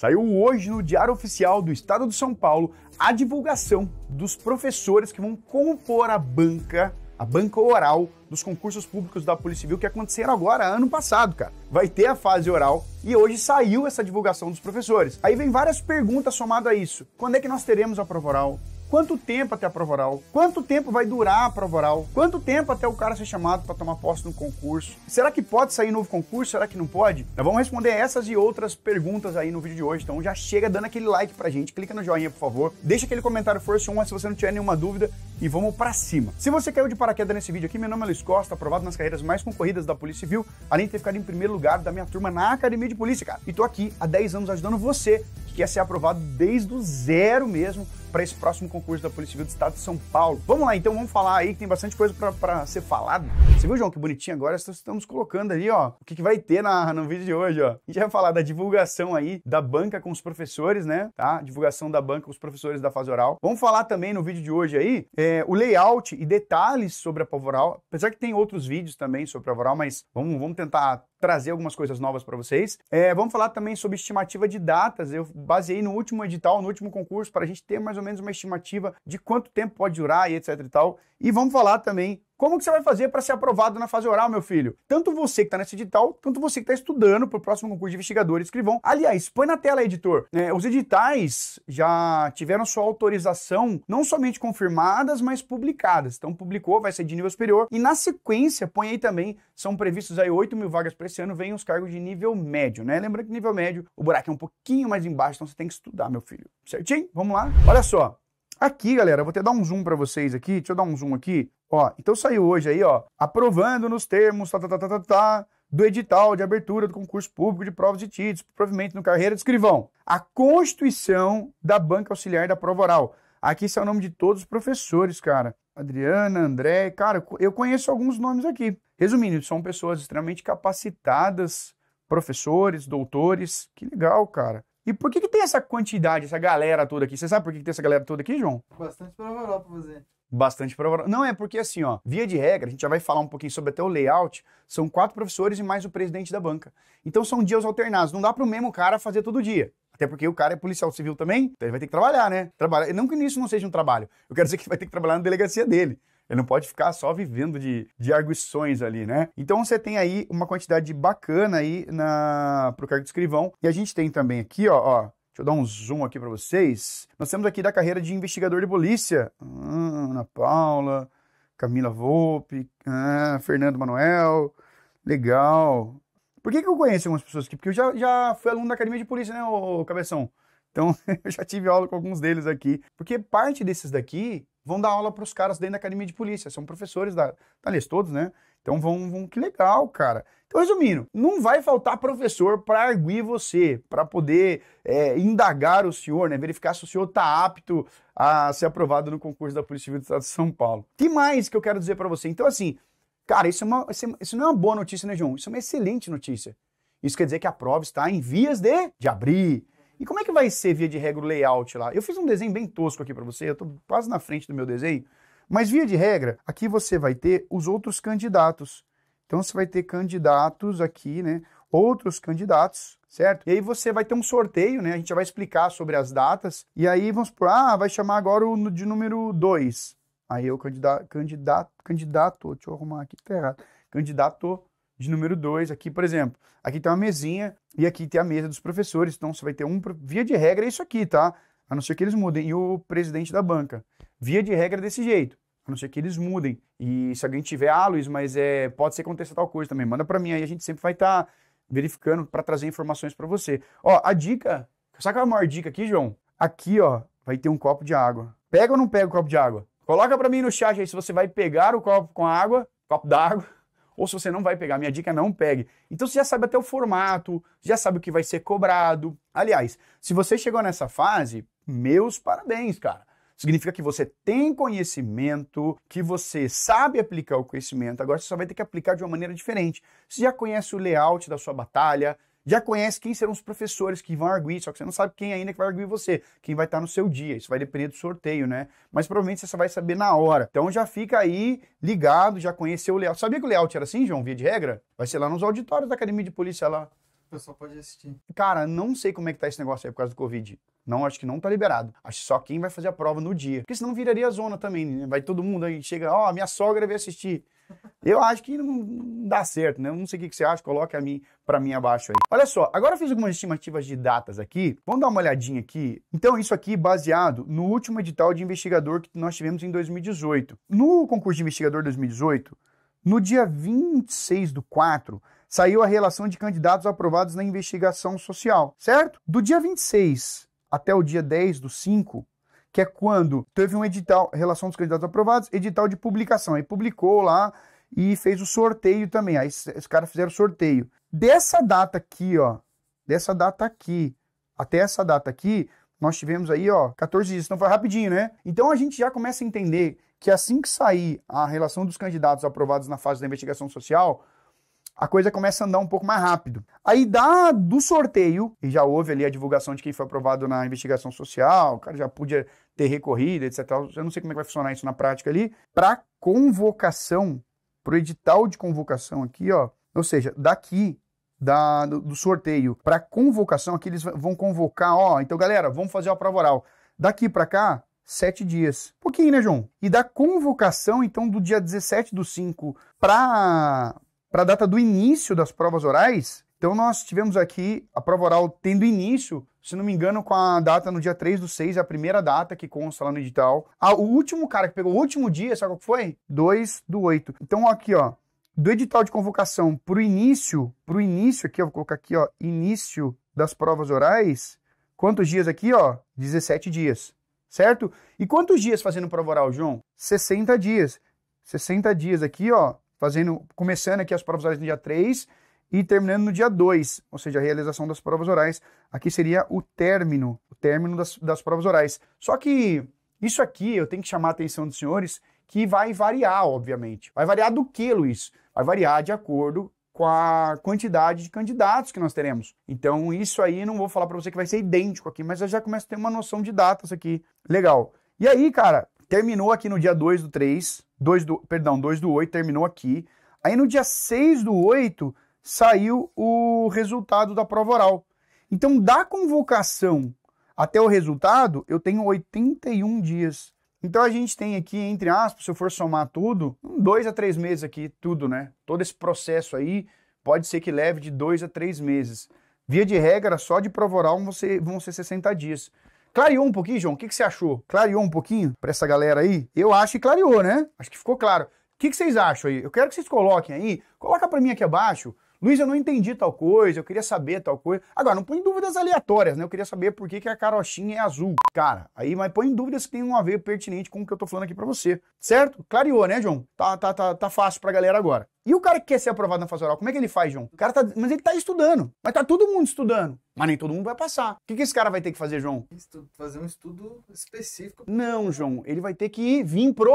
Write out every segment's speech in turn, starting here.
Saiu hoje no Diário Oficial do Estado de São Paulo a divulgação dos professores que vão compor a banca, a banca oral dos concursos públicos da Polícia Civil que aconteceram agora, ano passado, cara. Vai ter a fase oral e hoje saiu essa divulgação dos professores. Aí vem várias perguntas somadas a isso. Quando é que nós teremos a prova oral? Quanto tempo até a prova oral? Quanto tempo vai durar a prova oral? Quanto tempo até o cara ser chamado para tomar posse no concurso? Será que pode sair novo concurso? Será que não pode? Nós vamos responder essas e outras perguntas aí no vídeo de hoje. Então já chega dando aquele like a gente, clica no joinha, por favor. Deixa aquele comentário força 1 se você não tiver nenhuma dúvida e vamos para cima. Se você caiu de paraquedas nesse vídeo aqui, meu nome é Luiz Costa, aprovado nas carreiras mais concorridas da Polícia Civil, além de ter ficado em primeiro lugar da minha turma na Academia de Polícia, cara. E tô aqui há 10 anos ajudando você que quer ser aprovado desde o zero mesmo para esse próximo concurso da Polícia Civil do Estado de São Paulo. Vamos lá, então, vamos falar aí que tem bastante coisa para ser falado. Você viu, João, que bonitinho agora? Estamos colocando ali, ó, o que, que vai ter na, no vídeo de hoje, ó. A gente vai falar da divulgação aí da banca com os professores, né? Tá? Divulgação da banca com os professores da fase oral. Vamos falar também no vídeo de hoje aí é, é, o layout e detalhes sobre a Pavoral. Apesar que tem outros vídeos também sobre a Pavoral, mas vamos, vamos tentar trazer algumas coisas novas para vocês. É, vamos falar também sobre estimativa de datas. Eu baseei no último edital, no último concurso, para a gente ter mais ou menos uma estimativa de quanto tempo pode durar e etc e tal. E vamos falar também como que você vai fazer para ser aprovado na fase oral, meu filho? Tanto você que está nessa edital, quanto você que está estudando para o próximo concurso de investigador e escrivão. Aliás, põe na tela, editor. Né, os editais já tiveram sua autorização não somente confirmadas, mas publicadas. Então, publicou, vai ser de nível superior. E na sequência, põe aí também, são previstos aí 8 mil vagas para esse ano, vem os cargos de nível médio, né? Lembrando que nível médio, o buraco é um pouquinho mais embaixo, então você tem que estudar, meu filho. Certinho? Vamos lá? Olha só, Aqui, galera, vou até dar um zoom para vocês aqui, deixa eu dar um zoom aqui. Ó, então saiu hoje aí, ó, aprovando nos termos, tá, tá, tá, tá, tá, tá do edital de abertura do concurso público de provas de títulos, provimento no carreira de escrivão. A constituição da banca auxiliar da prova oral. Aqui são é o nome de todos os professores, cara. Adriana, André, cara, eu conheço alguns nomes aqui. Resumindo, são pessoas extremamente capacitadas, professores, doutores. Que legal, cara. E por que, que tem essa quantidade, essa galera toda aqui? Você sabe por que, que tem essa galera toda aqui, João? Bastante provarol para fazer. Bastante provarol. Não, é porque assim, ó, via de regra, a gente já vai falar um pouquinho sobre até o layout, são quatro professores e mais o presidente da banca. Então são dias alternados, não dá para o mesmo cara fazer todo dia. Até porque o cara é policial civil também, então ele vai ter que trabalhar, né? Trabalhar. Não que isso não seja um trabalho. Eu quero dizer que ele vai ter que trabalhar na delegacia dele. Ele não pode ficar só vivendo de, de arguições ali, né? Então você tem aí uma quantidade bacana aí na, pro cargo de escrivão. E a gente tem também aqui, ó, ó deixa eu dar um zoom aqui para vocês. Nós temos aqui da carreira de investigador de polícia. Ah, Ana Paula, Camila Volpe, ah, Fernando Manuel. Legal. Por que, que eu conheço algumas pessoas aqui? Porque eu já, já fui aluno da Academia de Polícia, né, ô, Cabeção? Então, eu já tive aula com alguns deles aqui. Porque parte desses daqui vão dar aula para os caras dentro da academia de polícia. São professores da, da tá todos, né? Então vão, vão, que legal, cara. Então, resumindo, não vai faltar professor para arguir você, para poder é, indagar o senhor, né? Verificar se o senhor está apto a ser aprovado no concurso da Polícia Civil do Estado de São Paulo. que mais que eu quero dizer para você? Então, assim, cara, é isso, é uma, isso não é uma boa notícia, né, João? Isso é uma excelente notícia. Isso quer dizer que a prova está em vias de, de abrir, e como é que vai ser, via de regra, o layout lá? Eu fiz um desenho bem tosco aqui para você, eu estou quase na frente do meu desenho, mas via de regra, aqui você vai ter os outros candidatos. Então você vai ter candidatos aqui, né? Outros candidatos, certo? E aí você vai ter um sorteio, né? A gente já vai explicar sobre as datas. E aí vamos por, ah, vai chamar agora o de número 2. Aí o candidato, candidato, candidato, deixa eu arrumar aqui, tá errado. Candidato de número 2 aqui, por exemplo. Aqui tem uma mesinha e aqui tem a mesa dos professores, então você vai ter um, via de regra é isso aqui, tá? A não ser que eles mudem. E o presidente da banca, via de regra é desse jeito, a não ser que eles mudem. E se alguém tiver, ah, Luiz, mas é, pode ser que aconteça tal coisa também, manda para mim aí, a gente sempre vai estar tá verificando para trazer informações para você. Ó, a dica, sabe qual é a maior dica aqui, João? Aqui, ó, vai ter um copo de água. Pega ou não pega o copo de água? Coloca para mim no chat aí se você vai pegar o copo com a água, copo d'água ou se você não vai pegar. Minha dica é não pegue. Então você já sabe até o formato, já sabe o que vai ser cobrado. Aliás, se você chegou nessa fase, meus parabéns, cara. Significa que você tem conhecimento, que você sabe aplicar o conhecimento, agora você só vai ter que aplicar de uma maneira diferente. Você já conhece o layout da sua batalha, já conhece quem serão os professores que vão arguir, só que você não sabe quem ainda que vai arguir você, quem vai estar no seu dia. Isso vai depender do sorteio, né? Mas provavelmente você só vai saber na hora. Então já fica aí ligado, já conheceu o layout. Sabia que o layout era assim, João, via de regra? Vai ser lá nos auditórios da academia de polícia lá o pessoal pode assistir? Cara, não sei como é que tá esse negócio aí por causa do Covid. Não, acho que não tá liberado. Acho que só quem vai fazer a prova no dia. Porque senão viraria zona também, né? Vai todo mundo aí, chega, ó, oh, minha sogra veio assistir. Eu acho que não dá certo, né? Eu não sei o que você acha, coloque a mim para mim abaixo aí. Olha só, agora eu fiz algumas estimativas de datas aqui. Vamos dar uma olhadinha aqui. Então, isso aqui baseado no último edital de investigador que nós tivemos em 2018. No concurso de investigador 2018, no dia 26 do 4, saiu a relação de candidatos aprovados na investigação social, certo? Do dia 26 até o dia 10 do 5, que é quando teve um edital, relação dos candidatos aprovados, edital de publicação. Aí publicou lá e fez o sorteio também. Aí os caras fizeram sorteio. Dessa data aqui, ó, dessa data aqui até essa data aqui, nós tivemos aí, ó, 14 dias. Então foi rapidinho, né? Então a gente já começa a entender que assim que sair a relação dos candidatos aprovados na fase da investigação social, a coisa começa a andar um pouco mais rápido. Aí dá do sorteio, e já houve ali a divulgação de quem foi aprovado na investigação social, o cara já podia ter recorrido, etc. Eu não sei como é que vai funcionar isso na prática ali. Para convocação, para o edital de convocação aqui, ó, ou seja, daqui da, do, do sorteio para convocação, aqui eles vão convocar, ó, então galera, vamos fazer a prova oral. Daqui para cá, sete dias. Pouquinho, né, João? E da convocação, então, do dia 17 do 5 para para a data do início das provas orais. Então, nós tivemos aqui a prova oral tendo início, se não me engano, com a data no dia 3 do 6, é a primeira data que consta lá no edital. Ah, o último cara que pegou o último dia, sabe qual foi? 2 do 8. Então, aqui, ó, do edital de convocação para o início, para o início aqui, eu vou colocar aqui, ó, início das provas orais, quantos dias aqui, ó? 17 dias, certo? E quantos dias fazendo prova oral, João? 60 dias. 60 dias aqui, ó, fazendo, começando aqui as provas orais no dia 3 e terminando no dia 2, ou seja, a realização das provas orais. Aqui seria o término, o término das, das provas orais. Só que isso aqui eu tenho que chamar a atenção dos senhores que vai variar, obviamente. Vai variar do que, Luiz? Vai variar de acordo com a quantidade de candidatos que nós teremos. Então, isso aí não vou falar para você que vai ser idêntico aqui, mas eu já começo a ter uma noção de datas aqui. Legal. E aí, cara, terminou aqui no dia 2 do 3, 2 do, perdão, 2 do 8 terminou aqui. Aí no dia 6 do 8 saiu o resultado da prova oral. Então, da convocação até o resultado, eu tenho 81 dias. Então a gente tem aqui, entre aspas, se eu for somar tudo, dois a três meses aqui, tudo, né? Todo esse processo aí pode ser que leve de dois a três meses. Via de regra, só de prova oral vão vão ser 60 dias. Clareou um pouquinho, João? O que, que você achou? Clareou um pouquinho para essa galera aí? Eu acho que clareou, né? Acho que ficou claro. O que, que vocês acham aí? Eu quero que vocês coloquem aí. Coloca para mim aqui abaixo Luiz, eu não entendi tal coisa, eu queria saber tal coisa. Agora, não põe dúvidas aleatórias, né? Eu queria saber por que, que a carochinha é azul, cara. Aí, mas põe dúvidas que tenham um a ver pertinente com o que eu tô falando aqui para você, certo? Clareou, né, João? Tá, tá, tá, tá fácil pra galera agora. E o cara que quer ser aprovado na fase oral, como é que ele faz, João? O cara tá, mas ele tá estudando, mas tá todo mundo estudando. Mas nem todo mundo vai passar. O que, que esse cara vai ter que fazer, João? Estudo, fazer um estudo específico. Não, João. Ele vai ter que vir pro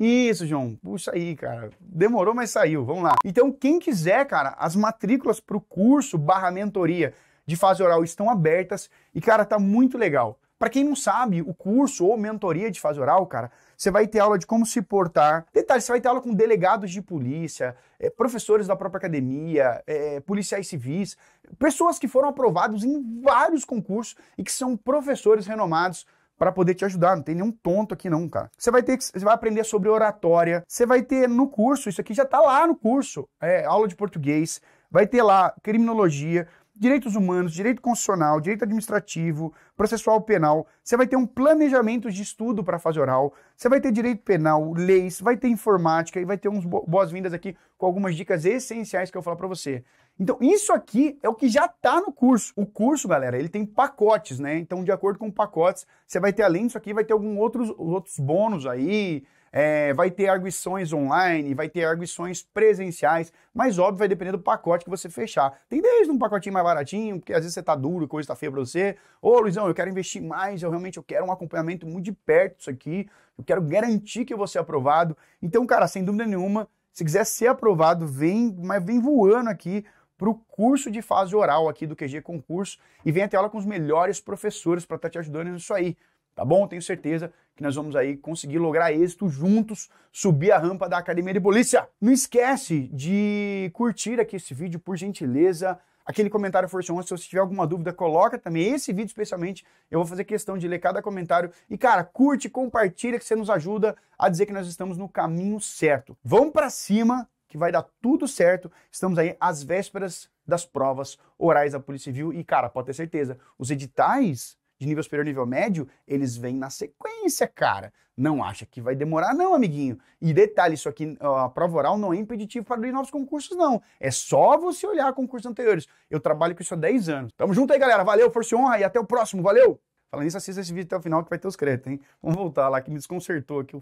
isso, João. Puxa aí, cara. Demorou, mas saiu. Vamos lá. Então, quem quiser, cara, as matrículas para o curso barra mentoria de fase oral estão abertas e, cara, tá muito legal. Para quem não sabe, o curso ou mentoria de fase oral, cara, você vai ter aula de como se portar. Detalhe, você vai ter aula com delegados de polícia, é, professores da própria academia, é, policiais civis, pessoas que foram aprovados em vários concursos e que são professores renomados para poder te ajudar. Não tem nenhum tonto aqui não, cara. Você vai ter que, você vai aprender sobre oratória. Você vai ter no curso, isso aqui já tá lá no curso, é, aula de português. Vai ter lá criminologia, direitos humanos, direito constitucional, direito administrativo, processual penal. Você vai ter um planejamento de estudo para fazer oral. Você vai ter direito penal, leis, vai ter informática e vai ter uns boas-vindas aqui com algumas dicas essenciais que eu vou falar para você. Então, isso aqui é o que já está no curso. O curso, galera, ele tem pacotes, né? Então, de acordo com pacotes, você vai ter, além disso aqui, vai ter alguns outros, outros bônus aí, é, vai ter arguições online, vai ter arguições presenciais, mas óbvio, vai depender do pacote que você fechar. Tem desde um pacotinho mais baratinho, porque às vezes você está duro, coisa está feia para você. Ô, Luizão, eu quero investir mais, eu realmente eu quero um acompanhamento muito de perto disso aqui, eu quero garantir que eu vou ser aprovado. Então, cara, sem dúvida nenhuma, se quiser ser aprovado, vem, mas vem voando aqui para o curso de fase oral aqui do QG Concurso e vem até aula com os melhores professores para estar tá te ajudando nisso aí, tá bom? Tenho certeza que nós vamos aí conseguir lograr êxito juntos, subir a rampa da Academia de Polícia. Não esquece de curtir aqui esse vídeo, por gentileza. Aquele comentário Força se você tiver alguma dúvida, coloca também esse vídeo especialmente. Eu vou fazer questão de ler cada comentário. E, cara, curte, compartilha, que você nos ajuda a dizer que nós estamos no caminho certo. Vamos para cima que vai dar tudo certo. Estamos aí às vésperas das provas orais da Polícia Civil e, cara, pode ter certeza, os editais de nível superior e nível médio, eles vêm na sequência, cara. Não acha que vai demorar, não, amiguinho. E detalhe, isso aqui, a prova oral não é impeditivo para abrir novos concursos, não. É só você olhar concursos anteriores. Eu trabalho com isso há 10 anos. Tamo junto aí, galera. Valeu, força e honra e até o próximo. Valeu! Falando isso, assista esse vídeo até o final que vai ter os créditos, hein? Vamos voltar lá, que me desconcertou aqui.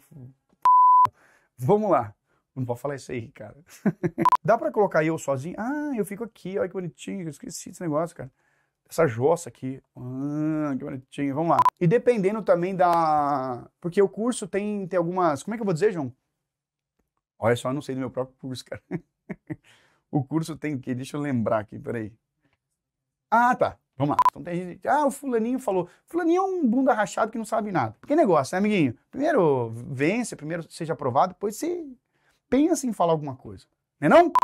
Vamos lá. Não vou falar isso aí, cara. Dá para colocar eu sozinho? Ah, eu fico aqui, olha que bonitinho, eu esqueci desse negócio, cara. Essa jossa aqui. Ah, que bonitinho, vamos lá. E dependendo também da... Porque o curso tem, tem algumas... Como é que eu vou dizer, João? Olha só, eu não sei do meu próprio curso, cara. o curso tem o quê? Deixa eu lembrar aqui, peraí. Ah, tá. Vamos lá. Então tem gente. Ah, o fulaninho falou. Fulaninho é um bunda rachado que não sabe nada. Que negócio, né, amiguinho? Primeiro vence, primeiro seja aprovado, depois se pensa em assim falar alguma coisa. Né não?